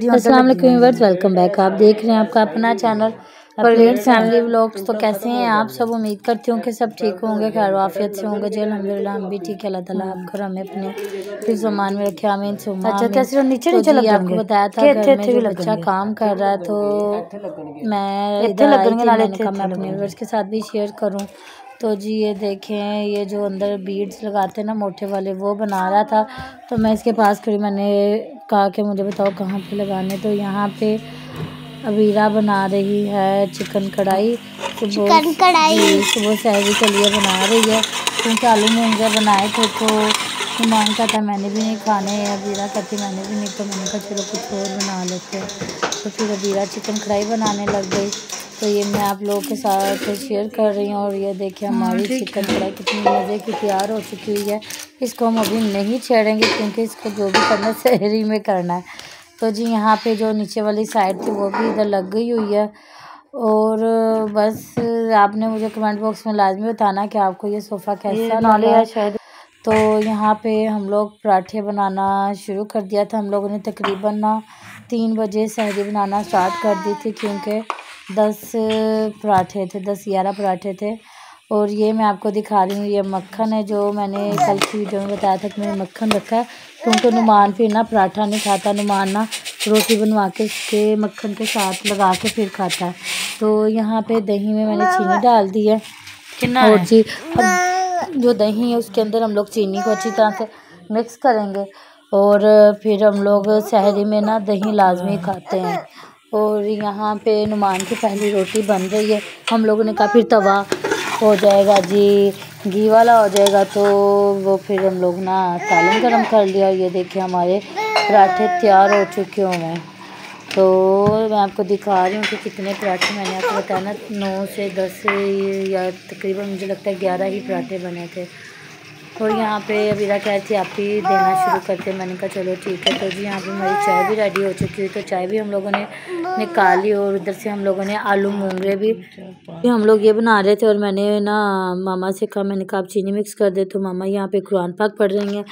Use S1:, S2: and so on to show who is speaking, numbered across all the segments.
S1: Viewers welcome back आप देख रहे हैं आपका अपना चैनल अपडेट फैमिली ब्लॉग्स तो कैसे हैं आप सब उम्मीद करती हूँ कि सब ठीक होंगे खैर वाफियत से होंगे जी अलहमदिल्ला हम भी ठीक है अल्लाह ताला आप घर हमें अपने फिर सामान में रखे हमें अच्छा कैसे नीचे तो नीचे लग आपको बताया था घर में जो बच्चा काम कर रहा है तो मैं इधर आई मैं अपने व्यूवर्स के साथ भी शेयर करूँ तो जी ये देखें ये जो अंदर बीड्स लगाते हैं ना मोटे वाले वो बना रहा था तो मैं इसके पास खड़ी मैंने कहा कि मुझे बताओ कहाँ पे लगाने तो यहाँ पे अबीरा बना रही है चिकन कढ़ाई चिकन कढ़ाई सुबह सहरी के लिए बना रही है क्योंकि आलू महंगे बनाए थे तो मन का था मैंने भी नहीं खाने अबीरा कहती मैंने भी नहीं तो मैंने कहा चलो कुछ और बना लेते तो फिर अबीरा चिकन कढ़ाई बनाने लग गई तो ये मैं आप लोगों के साथ शेयर कर रही हूँ और ये देखिए हाँ, हमारी चिकन कढ़ाई कितनी मज़े की तैयार हो चुकी हुई है इसको हम अभी नहीं छेड़ेंगे क्योंकि इसको जो भी करना है शहरी में करना है तो जी यहाँ पे जो नीचे वाली साइड थी वो भी इधर लग गई हुई है और बस आपने मुझे कमेंट बॉक्स में लाजमी बताना कि आपको ये सोफ़ा कैसा नॉलेज शायद तो यहाँ पे हम लोग पराठे बनाना शुरू कर दिया था हम लोगों ने तकरीबन ना तीन बजे शहरी बनाना स्टार्ट कर दी थी क्योंकि दस पराठे थे दस ग्यारह पराठे थे और ये मैं आपको दिखा रही हूँ ये मक्खन है जो मैंने कल की वीडियो में बताया था कि मैंने मक्खन रखा है क्योंकि नुमान फिर ना पराठा नहीं खाता नुमान ना रोटी बनवा के उसके मक्खन के साथ लगा के फिर खाता है तो यहाँ पे दही में मैंने चीनी डाल दी है और जी अब जो दही है उसके अंदर हम लोग चीनी को अच्छी तरह से मिक्स करेंगे और फिर हम लोग शहरी में ना दही लाजमी खाते हैं और यहाँ पे नुमान की पहली रोटी बन रही है हम लोगों ने कहा फिर तवा हो जाएगा जी घी वाला हो जाएगा तो वो फिर हम लोग ना सालन गर्म कर लिया ये देखिए हमारे पराठे तैयार हो चुके हुए तो मैं आपको दिखा रही हूँ कि कितने पराठे मैंने आपको बताया ना नौ से दस या तकरीबन मुझे लगता है ग्यारह ही पराठे बने थे और यहाँ पे अभी रखा रही थी आप ही देना शुरू करते मैंने कहा चलो ठीक है तो जी यहाँ पे हमारी चाय भी रेडी हो चुकी है तो चाय भी हम लोगों ने निकाली और उधर से हम लोगों ने आलू मूंगे भी हम लोग ये बना रहे थे और मैंने ना मामा से कहा मैंने कहा आप चीनी मिक्स कर दे तो मामा यहाँ पे कुरान पाक पढ़ रही हैं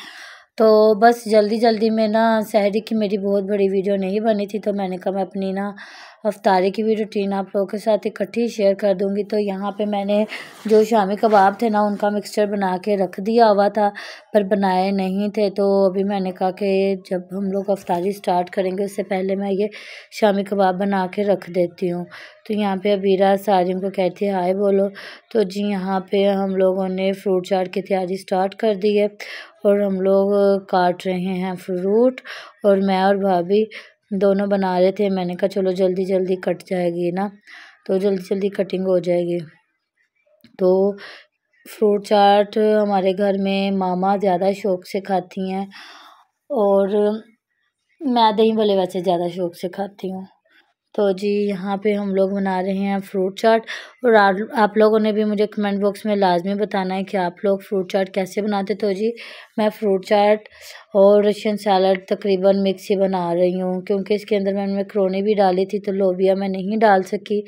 S1: तो बस जल्दी जल्दी में ना शहरी की मेरी बहुत बड़ी वीडियो नहीं बनी थी तो मैंने कहा मैं अपनी ना अफ्तारी की भी रूटीन आप लोगों के साथ इकट्ठी शेयर कर दूंगी तो यहाँ पे मैंने जो शामी कबाब थे ना उनका मिक्सचर बना के रख दिया हुआ था पर बनाए नहीं थे तो अभी मैंने कहा कि जब हम लोग अफ्तारी स्टार्ट करेंगे उससे पहले मैं ये शामी कबाब बना के रख देती हूँ तो यहाँ पे अबीरा सारियों को कहती है हाय बोलो तो जी यहाँ पे हम लोगों ने फ्रूट चाट की तैयारी स्टार्ट कर दी है और हम लोग काट रहे हैं फ्रूट और मैं और भाभी दोनों बना रहे थे मैंने कहा चलो जल्दी जल्दी कट जाएगी ना तो जल्दी जल्दी कटिंग हो जाएगी तो फ्रूट चाट हमारे घर में मामा ज़्यादा शौक से खाती हैं और मैं दही भले वैसे ज़्यादा शौक से खाती हूँ तो जी यहाँ पे हम लोग बना रहे हैं फ्रूट चाट और आप लोगों ने भी मुझे कमेंट बॉक्स में लाजमी बताना है कि आप लोग फ्रूट चाट कैसे बनाते तो जी मैं फ्रूट चाट और रशियन सैलड तकरीबन मिक्स ही बना रही हूँ क्योंकि इसके अंदर मैंने क्रोनी भी डाली थी तो लोबिया मैं नहीं डाल सकी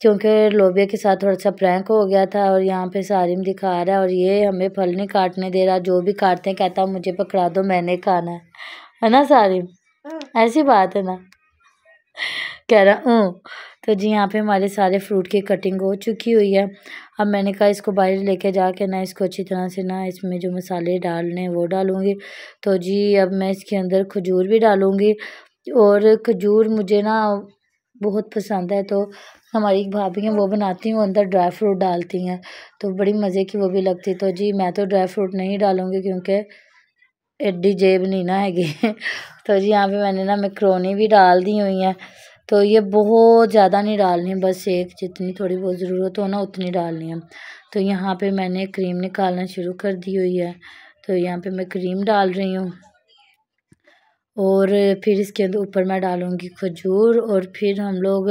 S1: क्योंकि लोबिया के साथ थोड़ा सा प्रैंक हो गया था और यहाँ पे सारिम दिखा रहा है और ये हमें फल नहीं काटने दे रहा जो भी काटते हैं कहता मुझे पकड़ा दो मैंने खाना है है ना सारिम हाँ। ऐसी बात है ना कह रहा हूँ तो जी यहाँ पे हमारे सारे फ्रूट की कटिंग हो चुकी हुई है अब मैंने कहा इसको बाहर लेके जाके ना इसको अच्छी तरह से ना इसमें जो मसाले डालने वो डालूँगी तो जी अब मैं इसके अंदर खजूर भी डालूँगी और खजूर मुझे ना बहुत पसंद है तो हमारी एक भाभी हैं वो बनाती हैं वो अंदर ड्राई फ्रूट डालती हैं तो बड़ी मज़े की वो भी लगती तो जी मैं तो ड्राई फ्रूट नहीं डालूँगी क्योंकि एड्डी जेब नहीं ना हैगी तो जी यहाँ पे मैंने ना मैक्रोनी भी डाल दी हुई हैं तो ये बहुत ज़्यादा नहीं डालनी है बस एक जितनी थोड़ी बहुत ज़रूरत हो ना उतनी डालनी है तो यहाँ पे मैंने क्रीम निकालना शुरू कर दी हुई है तो यहाँ पे मैं क्रीम डाल रही हूँ और फिर इसके अंदर ऊपर मैं डालूँगी खजूर और फिर हम लोग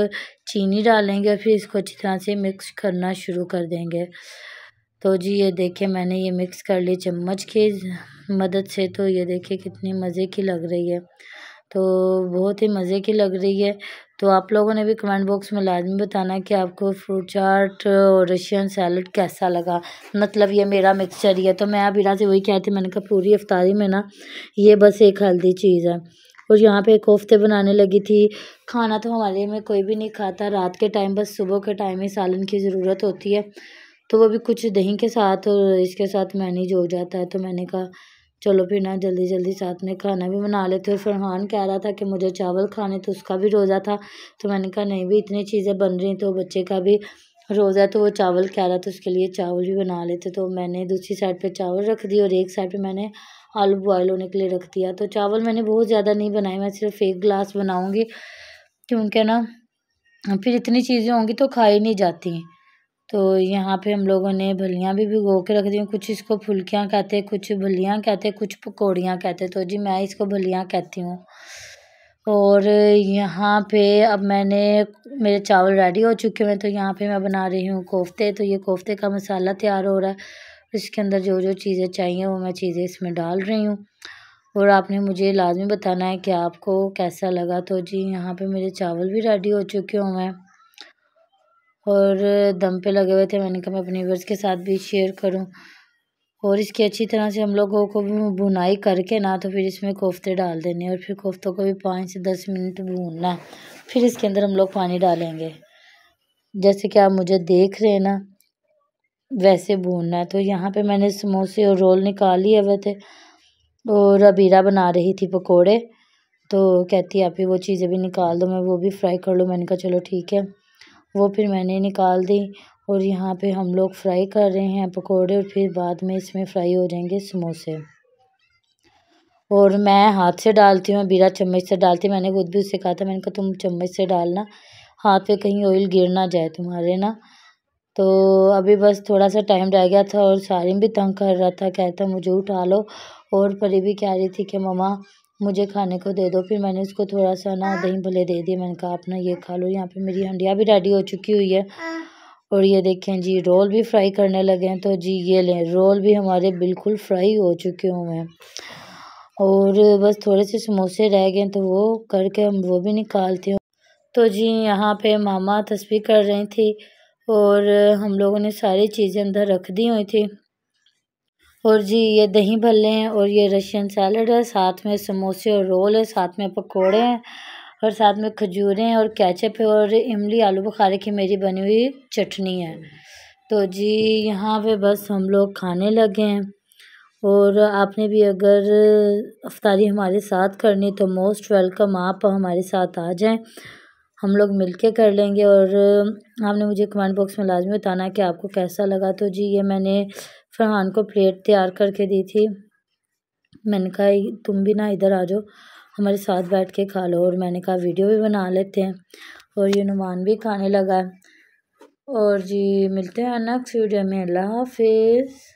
S1: चीनी डालेंगे और फिर इसको अच्छी तरह से मिक्स करना शुरू कर देंगे तो जी ये देखिए मैंने ये मिक्स कर ली चम्मच की मदद से तो ये देखिए कितनी मज़े की लग रही है तो बहुत ही मज़े की लग रही है तो आप लोगों ने भी कमेंट बॉक्स में लाजमी बताना कि आपको फ्रूट चाट और रशियन सैलड कैसा लगा मतलब ये मेरा मिक्सचर ही है तो मैं अबीरा से वही कहती मैंने कहा पूरी अफ्तारी में ना ये बस एक हेल्दी चीज़ है और यहाँ पे कोफ्ते बनाने लगी थी खाना तो हमारे में कोई भी नहीं खाता रात के टाइम बस सुबह के टाइम ही सालन की ज़रूरत होती है तो वो भी कुछ दही के साथ और इसके साथ मैनेज हो जाता है तो मैंने कहा चलो फिर ना जल्दी जल्दी साथ में खाना भी बना लेते हो फरहान कह रहा था कि मुझे चावल खाने तो उसका भी रोज़ा था तो मैंने कहा नहीं भी इतनी चीज़ें बन रही तो बच्चे का भी रोज़ा तो वो चावल कह रहा था उसके लिए चावल भी बना लेते तो मैंने दूसरी साइड पे चावल रख दिए और एक साइड पे मैंने आलू बॉयल होने के लिए रख दिया तो चावल मैंने बहुत ज़्यादा नहीं बनाए मैं सिर्फ एक गिलास बनाऊँगी क्योंकि ना फिर इतनी चीज़ें होंगी तो खाई नहीं जाती तो यहाँ पे हम लोगों ने भलियाँ भी भिगो के रख दी कुछ इसको फुलकियाँ कहते हैं कुछ भलियाँ कहते हैं कुछ पकौड़ियाँ कहते हैं तो जी मैं इसको भलियाँ कहती हूँ और यहाँ पे अब मैंने मेरे चावल रेडी हो चुके हैं तो यहाँ पे मैं बना रही हूँ कोफ्ते तो ये कोफ्ते का मसाला तैयार हो रहा है इसके अंदर जो जो चीज़ें चाहिए वो मैं चीज़ें इसमें डाल रही हूँ और आपने मुझे लाजमी बताना है कि आपको कैसा लगा तो जी यहाँ पे मेरे चावल भी रेडी हो चुके हों मैं और दम पे लगे हुए थे मैंने कहा मैं अपने व्यूअर्स के साथ भी शेयर करूं और इसकी अच्छी तरह से हम लोगों को बुनाई करके ना तो फिर इसमें कोफ्ते डाल देने और फिर कोफ्तों को भी पाँच से दस मिनट भूनना फिर इसके अंदर हम लोग पानी डालेंगे जैसे कि आप मुझे देख रहे हैं ना वैसे भूनना है तो यहाँ पे मैंने समोसे और रोल निकाल लिए हुए थे और अबीरा बना रही थी पकोड़े तो कहती आप ही वो चीज़ें भी निकाल दो मैं वो भी फ्राई कर लूँ मैंने कहा चलो ठीक है वो फिर मैंने निकाल दी और यहाँ पे हम लोग फ्राई कर रहे हैं पकोड़े और फिर बाद में इसमें फ्राई हो जाएंगे समोसे और मैं हाथ से डालती हूँ बिरा चम्मच से डालती मैंने खुद भी उससे कहा था मैंने कहा तुम चम्मच से डालना हाथ पे कहीं ऑयल गिर ना जाए तुम्हारे ना तो अभी बस थोड़ा सा टाइम रह गया था और सारिम भी तंग कर रहा था कहता मुझे उठा लो और परी भी कह रही थी कि ममा मुझे खाने को दे दो फिर मैंने उसको थोड़ा सा ना हाँ। दही भले दे दिए मैंने कहा अपना ये खा लो यहाँ पे मेरी हंडिया भी रेडी हो चुकी हुई है हाँ। और ये देखें जी रोल भी फ्राई करने लगे हैं तो जी ये लें रोल भी हमारे बिल्कुल फ्राई हो चुके हुए हैं और बस थोड़े से समोसे रह गए तो वो करके हम वो भी निकालते हैं तो जी यहाँ पे मामा तस्वीर कर रही थी और हम लोगों ने सारी चीज़ें अंदर रख दी हुई थी और जी ये दही भल्ले हैं और ये रशियन सैलड है साथ में समोसे और रोल है साथ में पकौड़े हैं और साथ में खजूरें हैं और कैचअप है और इमली आलू बुखारे की मेरी बनी हुई चटनी है तो जी यहाँ पे बस हम लोग खाने लगे हैं और आपने भी अगर अफ्तारी हमारे साथ करनी तो मोस्ट वेलकम आप हमारे साथ आ जाएं हम लोग मिलके कर लेंगे और आपने मुझे कमेंट बॉक्स में लाजमी बताना कि आपको कैसा लगा तो जी ये मैंने फरहान को प्लेट तैयार करके दी थी मैंने कहा तुम भी ना इधर आ जाओ हमारे साथ बैठ के खा लो और मैंने कहा वीडियो भी बना लेते हैं और ये नुमान भी खाने लगा है और जी मिलते हैं नेक्स्ट वीडियो में अल्लाह हाफिज़